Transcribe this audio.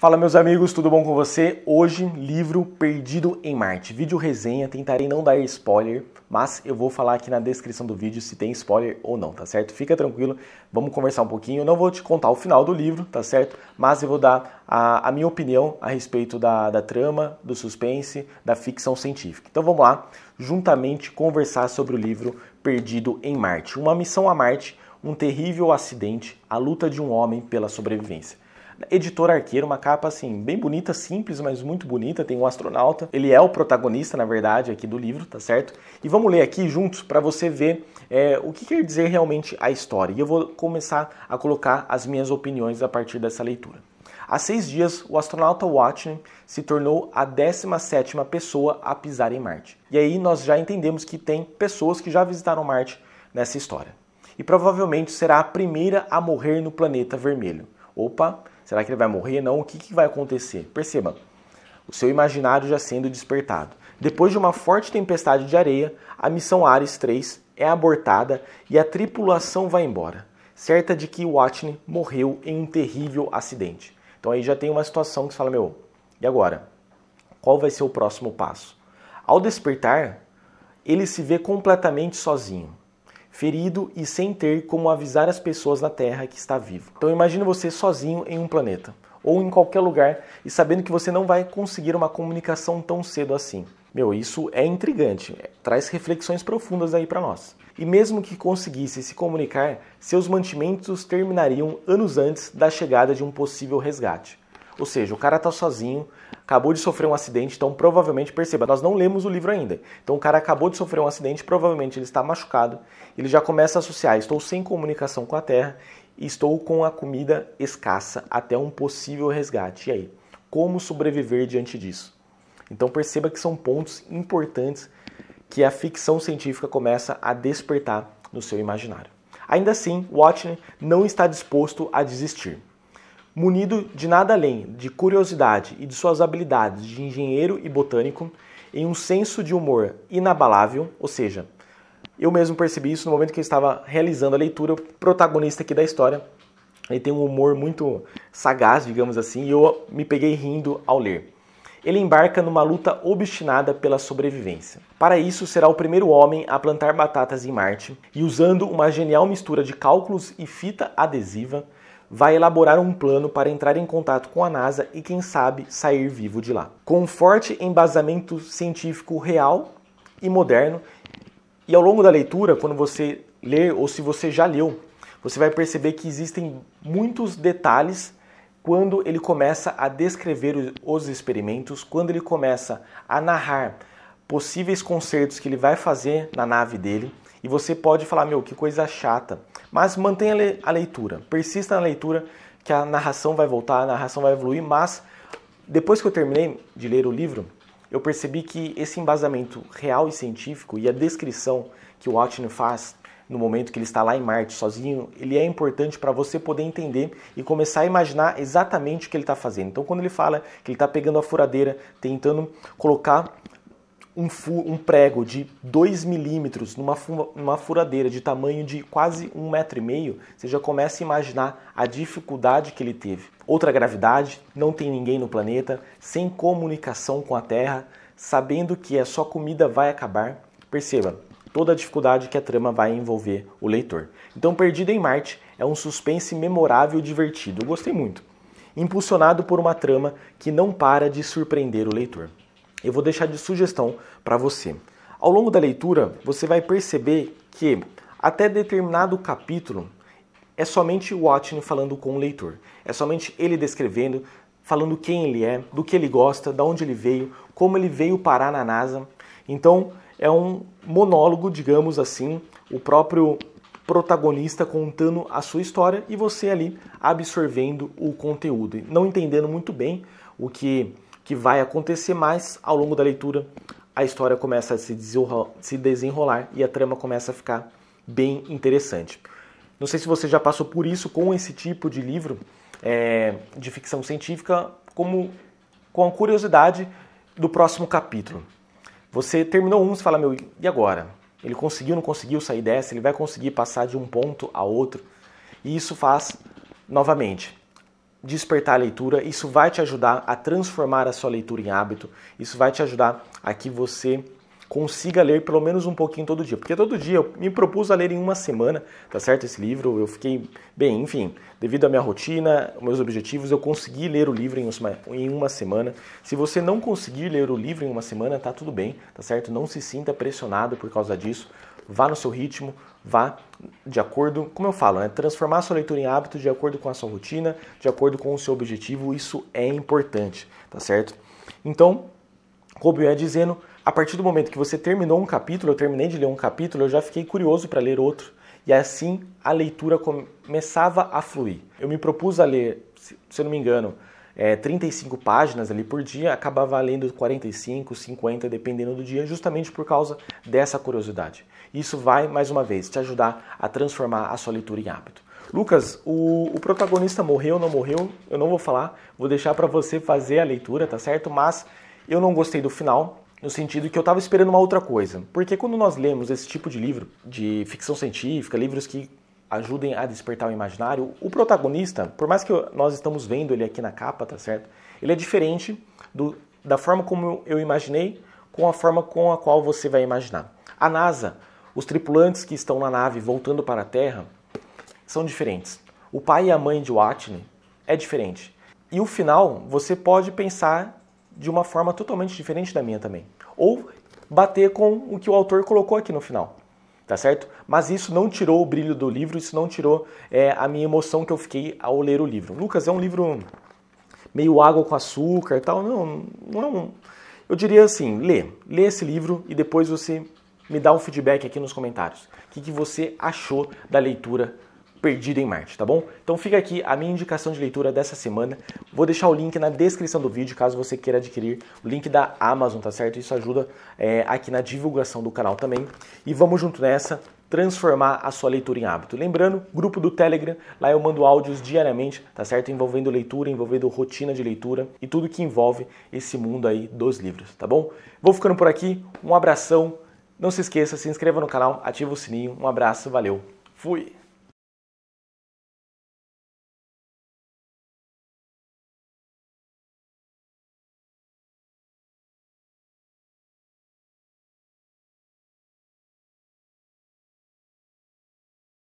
Fala meus amigos, tudo bom com você? Hoje, livro Perdido em Marte, vídeo resenha, tentarei não dar spoiler, mas eu vou falar aqui na descrição do vídeo se tem spoiler ou não, tá certo? Fica tranquilo, vamos conversar um pouquinho, eu não vou te contar o final do livro, tá certo? Mas eu vou dar a, a minha opinião a respeito da, da trama, do suspense, da ficção científica. Então vamos lá, juntamente conversar sobre o livro Perdido em Marte. Uma missão a Marte, um terrível acidente, a luta de um homem pela sobrevivência. Editor Arqueiro, uma capa assim, bem bonita, simples, mas muito bonita. Tem um astronauta. Ele é o protagonista, na verdade, aqui do livro, tá certo? E vamos ler aqui juntos para você ver é, o que quer dizer realmente a história. E eu vou começar a colocar as minhas opiniões a partir dessa leitura. Há seis dias, o astronauta Watson se tornou a 17 pessoa a pisar em Marte. E aí nós já entendemos que tem pessoas que já visitaram Marte nessa história. E provavelmente será a primeira a morrer no planeta vermelho. Opa, será que ele vai morrer? Não, o que, que vai acontecer? Perceba, o seu imaginário já sendo despertado. Depois de uma forte tempestade de areia, a missão Ares 3 é abortada e a tripulação vai embora, certa de que Watney morreu em um terrível acidente. Então aí já tem uma situação que você fala, meu, e agora? Qual vai ser o próximo passo? Ao despertar, ele se vê completamente sozinho ferido e sem ter como avisar as pessoas na Terra que está vivo. Então imagine você sozinho em um planeta ou em qualquer lugar e sabendo que você não vai conseguir uma comunicação tão cedo assim. Meu, isso é intrigante, é, traz reflexões profundas aí para nós. E mesmo que conseguisse se comunicar, seus mantimentos terminariam anos antes da chegada de um possível resgate. Ou seja, o cara está sozinho, acabou de sofrer um acidente, então provavelmente, perceba, nós não lemos o livro ainda. Então o cara acabou de sofrer um acidente, provavelmente ele está machucado, ele já começa a associar, estou sem comunicação com a terra, estou com a comida escassa até um possível resgate. E aí, como sobreviver diante disso? Então perceba que são pontos importantes que a ficção científica começa a despertar no seu imaginário. Ainda assim, Watchmen não está disposto a desistir. Munido de nada além de curiosidade e de suas habilidades de engenheiro e botânico, em um senso de humor inabalável, ou seja, eu mesmo percebi isso no momento que eu estava realizando a leitura, o protagonista aqui da história, ele tem um humor muito sagaz, digamos assim, e eu me peguei rindo ao ler. Ele embarca numa luta obstinada pela sobrevivência. Para isso, será o primeiro homem a plantar batatas em Marte e, usando uma genial mistura de cálculos e fita adesiva, vai elaborar um plano para entrar em contato com a NASA e, quem sabe, sair vivo de lá. Com forte embasamento científico real e moderno, e ao longo da leitura, quando você ler ou se você já leu, você vai perceber que existem muitos detalhes quando ele começa a descrever os experimentos, quando ele começa a narrar possíveis concertos que ele vai fazer na nave dele, e você pode falar: meu, que coisa chata. Mas mantenha a leitura, persista na leitura, que a narração vai voltar, a narração vai evoluir, mas depois que eu terminei de ler o livro, eu percebi que esse embasamento real e científico e a descrição que o Altman faz no momento que ele está lá em Marte sozinho, ele é importante para você poder entender e começar a imaginar exatamente o que ele está fazendo. Então, quando ele fala que ele está pegando a furadeira, tentando colocar um, fu um prego de 2 milímetros numa, numa furadeira de tamanho de quase um metro e meio, você já começa a imaginar a dificuldade que ele teve. Outra gravidade, não tem ninguém no planeta, sem comunicação com a Terra, sabendo que a sua comida vai acabar. Perceba, toda a dificuldade que a trama vai envolver o leitor. Então, Perdido em Marte é um suspense memorável e divertido. Eu gostei muito. Impulsionado por uma trama que não para de surpreender o leitor eu vou deixar de sugestão para você. Ao longo da leitura, você vai perceber que até determinado capítulo é somente o Watson falando com o leitor, é somente ele descrevendo, falando quem ele é, do que ele gosta, de onde ele veio, como ele veio parar na NASA. Então é um monólogo, digamos assim, o próprio protagonista contando a sua história e você ali absorvendo o conteúdo, não entendendo muito bem o que que vai acontecer, mas ao longo da leitura a história começa a se desenrolar, e a trama começa a ficar bem interessante. Não sei se você já passou por isso com esse tipo de livro é, de ficção científica, como com a curiosidade do próximo capítulo. Você terminou um, e fala, meu, e agora? Ele conseguiu, não conseguiu sair dessa? Ele vai conseguir passar de um ponto a outro? E isso faz novamente despertar a leitura, isso vai te ajudar a transformar a sua leitura em hábito, isso vai te ajudar a que você consiga ler pelo menos um pouquinho todo dia. Porque todo dia eu me propus a ler em uma semana, tá certo? Esse livro, eu fiquei bem, enfim, devido à minha rotina, meus objetivos, eu consegui ler o livro em uma semana. Se você não conseguir ler o livro em uma semana, tá tudo bem, tá certo? Não se sinta pressionado por causa disso vá no seu ritmo, vá de acordo, como eu falo, né? transformar a sua leitura em hábito de acordo com a sua rotina, de acordo com o seu objetivo, isso é importante, tá certo? Então, como eu ia dizendo, a partir do momento que você terminou um capítulo, eu terminei de ler um capítulo, eu já fiquei curioso para ler outro, e assim a leitura começava a fluir. Eu me propus a ler, se eu não me engano, é, 35 páginas ali por dia, acabava valendo 45, 50, dependendo do dia, justamente por causa dessa curiosidade. Isso vai, mais uma vez, te ajudar a transformar a sua leitura em hábito. Lucas, o, o protagonista morreu ou não morreu, eu não vou falar, vou deixar para você fazer a leitura, tá certo? Mas eu não gostei do final, no sentido que eu estava esperando uma outra coisa. Porque quando nós lemos esse tipo de livro, de ficção científica, livros que ajudem a despertar o imaginário. O protagonista, por mais que nós estamos vendo ele aqui na capa, tá certo? Ele é diferente do, da forma como eu imaginei com a forma com a qual você vai imaginar. A NASA, os tripulantes que estão na nave voltando para a Terra, são diferentes. O pai e a mãe de Watney é diferente. E o final, você pode pensar de uma forma totalmente diferente da minha também. Ou bater com o que o autor colocou aqui no final tá certo? Mas isso não tirou o brilho do livro, isso não tirou é, a minha emoção que eu fiquei ao ler o livro. Lucas é um livro meio água com açúcar e tal, não, não. Eu diria assim, lê, lê esse livro e depois você me dá um feedback aqui nos comentários. O que, que você achou da leitura Perdido em Marte, tá bom? Então fica aqui a minha indicação de leitura dessa semana. Vou deixar o link na descrição do vídeo, caso você queira adquirir o link da Amazon, tá certo? Isso ajuda é, aqui na divulgação do canal também. E vamos junto nessa transformar a sua leitura em hábito. Lembrando, grupo do Telegram, lá eu mando áudios diariamente, tá certo? Envolvendo leitura, envolvendo rotina de leitura e tudo que envolve esse mundo aí dos livros, tá bom? Vou ficando por aqui, um abração. Não se esqueça, se inscreva no canal, ativa o sininho. Um abraço, valeu. Fui.